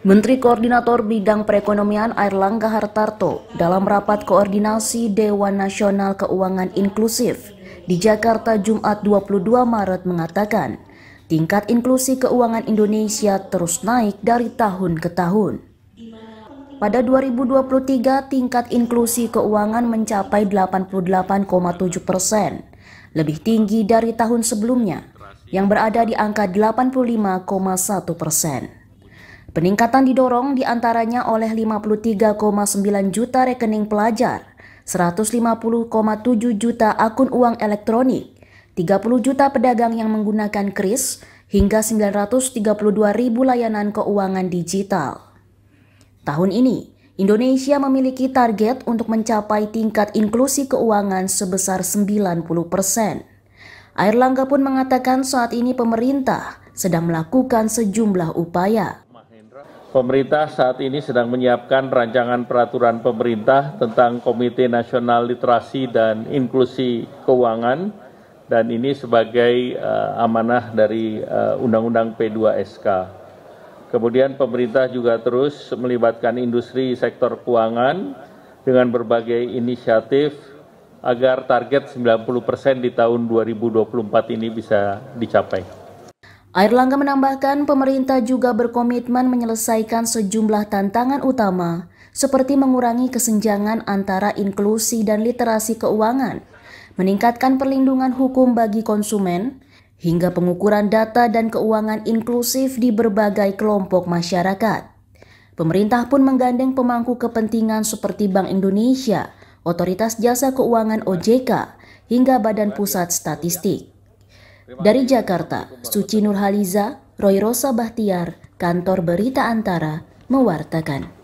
Menteri Koordinator Bidang Perekonomian Airlangga Hartarto dalam rapat koordinasi Dewan Nasional Keuangan Inklusif di Jakarta Jumat 22 Maret mengatakan, tingkat inklusi keuangan Indonesia terus naik dari tahun ke tahun. Pada 2023, tingkat inklusi keuangan mencapai 88,7 persen, lebih tinggi dari tahun sebelumnya, yang berada di angka 85,1 persen. Peningkatan didorong diantaranya oleh 53,9 juta rekening pelajar, 150,7 juta akun uang elektronik, 30 juta pedagang yang menggunakan KRIS, hingga 932 ribu layanan keuangan digital. Tahun ini, Indonesia memiliki target untuk mencapai tingkat inklusi keuangan sebesar 90 persen. Airlangga pun mengatakan saat ini pemerintah sedang melakukan sejumlah upaya pemerintah saat ini sedang menyiapkan rancangan peraturan pemerintah tentang Komite Nasional Literasi dan Inklusi Keuangan dan ini sebagai uh, amanah dari undang eh, Undang-Undang P2SK. Kemudian pemerintah juga terus melibatkan industri sektor keuangan dengan berbagai inisiatif agar target 90% di tahun 2024 ini bisa dicapai. Air Langga menambahkan pemerintah juga berkomitmen menyelesaikan sejumlah tantangan utama seperti mengurangi kesenjangan antara inklusi dan literasi keuangan, meningkatkan perlindungan hukum bagi konsumen, hingga pengukuran data dan keuangan inklusif di berbagai kelompok masyarakat. Pemerintah pun menggandeng pemangku kepentingan seperti Bank Indonesia, Otoritas Jasa Keuangan OJK, hingga Badan Pusat Statistik. Dari Jakarta, Suci Nurhaliza, Roy Rosa Bahtiar, Kantor Berita Antara, mewartakan.